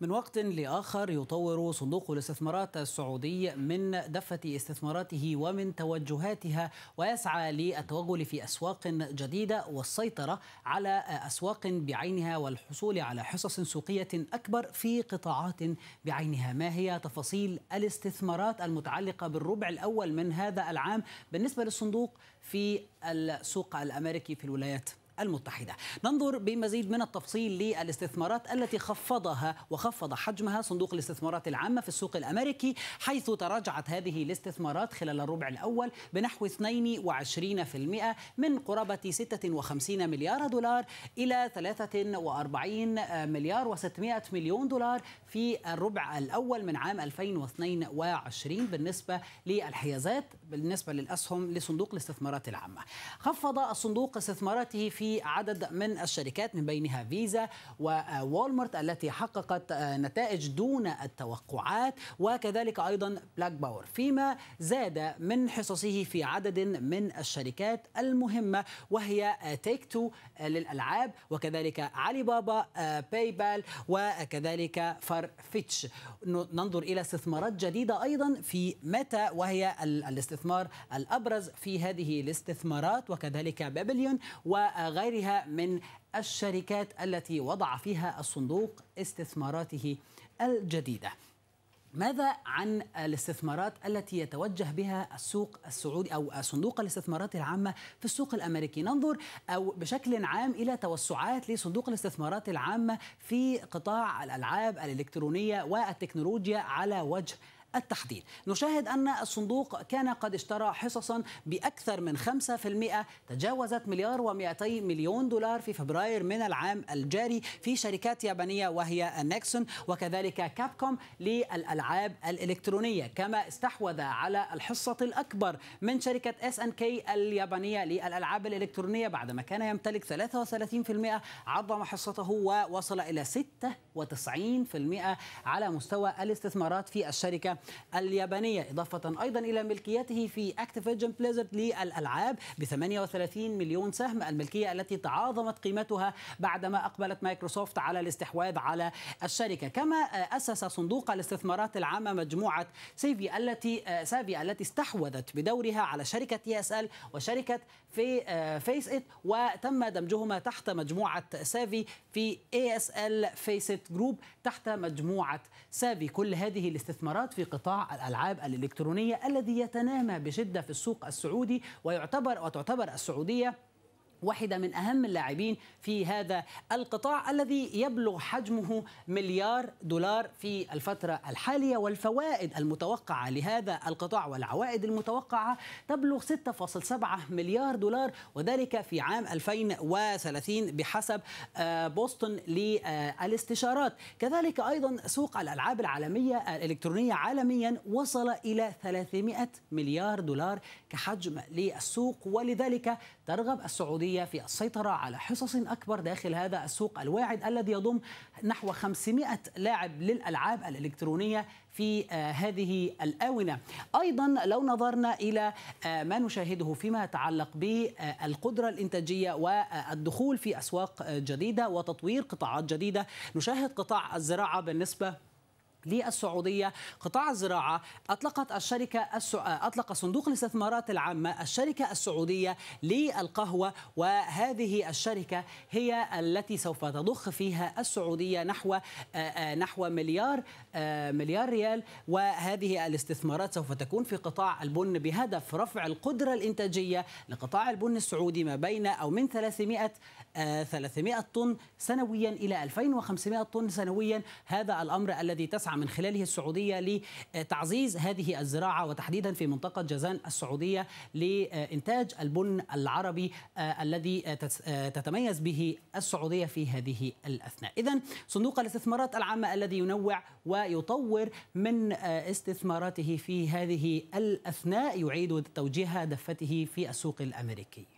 من وقت لآخر يطور صندوق الاستثمارات السعودي من دفة استثماراته ومن توجهاتها ويسعى للتوغل في أسواق جديدة والسيطرة على أسواق بعينها والحصول على حصص سوقية أكبر في قطاعات بعينها ما هي تفاصيل الاستثمارات المتعلقة بالربع الأول من هذا العام بالنسبة للصندوق في السوق الأمريكي في الولايات المتحدة ننظر بمزيد من التفصيل للاستثمارات التي خفضها وخفض حجمها صندوق الاستثمارات العامة في السوق الأمريكي حيث تراجعت هذه الاستثمارات خلال الربع الأول بنحو 22% من قرابة 56 مليار دولار إلى 43 مليار و600 مليون دولار في الربع الأول من عام 2022 بالنسبة للحيازات بالنسبة للأسهم لصندوق الاستثمارات العامة خفض الصندوق استثماراته في في عدد من الشركات من بينها فيزا ووالمارت التي حققت آه، نتائج دون التوقعات وكذلك أيضا بلاك باور فيما زاد من حصصه في عدد من الشركات المهمة وهي آه، تيك تو آه، للألعاب وكذلك علي بابا باي بال وكذلك فيتش ننظر إلى استثمارات جديدة أيضا في ميتا وهي الاستثمار الأبرز في هذه الاستثمارات وكذلك بابليون وغ وغيرها من الشركات التي وضع فيها الصندوق استثماراته الجديده ماذا عن الاستثمارات التي يتوجه بها السوق السعودي او صندوق الاستثمارات العامه في السوق الامريكي؟ ننظر او بشكل عام الى توسعات لصندوق الاستثمارات العامه في قطاع الالعاب الالكترونيه والتكنولوجيا على وجه التحديد نشاهد أن الصندوق كان قد اشترى حصصا بأكثر من 5% تجاوزت مليار و200 مليون دولار في فبراير من العام الجاري في شركات يابانية وهي نيكسون وكذلك كابكوم للألعاب الإلكترونية كما استحوذ على الحصة الأكبر من شركة اس ان كي اليابانية للألعاب الإلكترونية بعدما كان يمتلك 33% عظم حصته ووصل إلى 96% على مستوى الاستثمارات في الشركة اليابانية إضافة أيضا إلى ملكيته في أكتيفيجن بليزرد للألعاب ب 38 مليون سهم الملكية التي تعاظمت قيمتها بعدما أقبلت مايكروسوفت على الاستحواذ على الشركة كما أسس صندوق الاستثمارات العامة مجموعة سيفي التي سافي التي استحوذت بدورها على شركة تي اس ال وشركة في فيس ات وتم دمجهما تحت مجموعة سافي في اي اس ال فيس ات جروب تحت مجموعة سافي كل هذه الاستثمارات في قطاع الألعاب الإلكترونية الذي يتنامى بشدة في السوق السعودي ويعتبر وتعتبر السعودية واحدة من أهم اللاعبين في هذا القطاع الذي يبلغ حجمه مليار دولار في الفترة الحالية والفوائد المتوقعة لهذا القطاع والعوائد المتوقعة تبلغ 6.7 مليار دولار وذلك في عام 2030 بحسب آه، بوسطن للاستشارات كذلك أيضا سوق الألعاب العالمية الإلكترونية عالميا وصل إلى 300 مليار دولار كحجم للسوق ولذلك ترغب السعودية السعودية في السيطرة على حصص أكبر داخل هذا السوق الواعد الذي يضم نحو 500 لاعب للألعاب الإلكترونية في آه، هذه الآونة أيضا لو نظرنا إلى آه، ما نشاهده فيما يتعلق بالقدرة الإنتاجية والدخول في أسواق جديدة وتطوير قطاعات جديدة نشاهد قطاع الزراعة بالنسبة للسعودية قطاع الزراعة أطلقت الشركة السع... أطلق صندوق الاستثمارات العامة الشركة السعودية للقهوة وهذه الشركة هي التي سوف تضخ فيها السعودية نحو آه، آه، نحو مليار آه، مليار ريال وهذه الاستثمارات سوف تكون في قطاع البن بهدف رفع القدرة الإنتاجية لقطاع البن السعودي ما بين أو من 300 300 طن سنويا إلى 2500 طن سنويا هذا الأمر الذي تسعى تسعى من خلاله السعودية لتعزيز هذه الزراعة وتحديدا في منطقة جازان السعودية لإنتاج البن العربي آه، الذي آه، تتميز به السعودية في هذه الأثناء إذا صندوق الاستثمارات العامة الذي ينوع ويطور من آه، استثماراته في هذه الأثناء يعيد توجيه دفته في السوق الأمريكي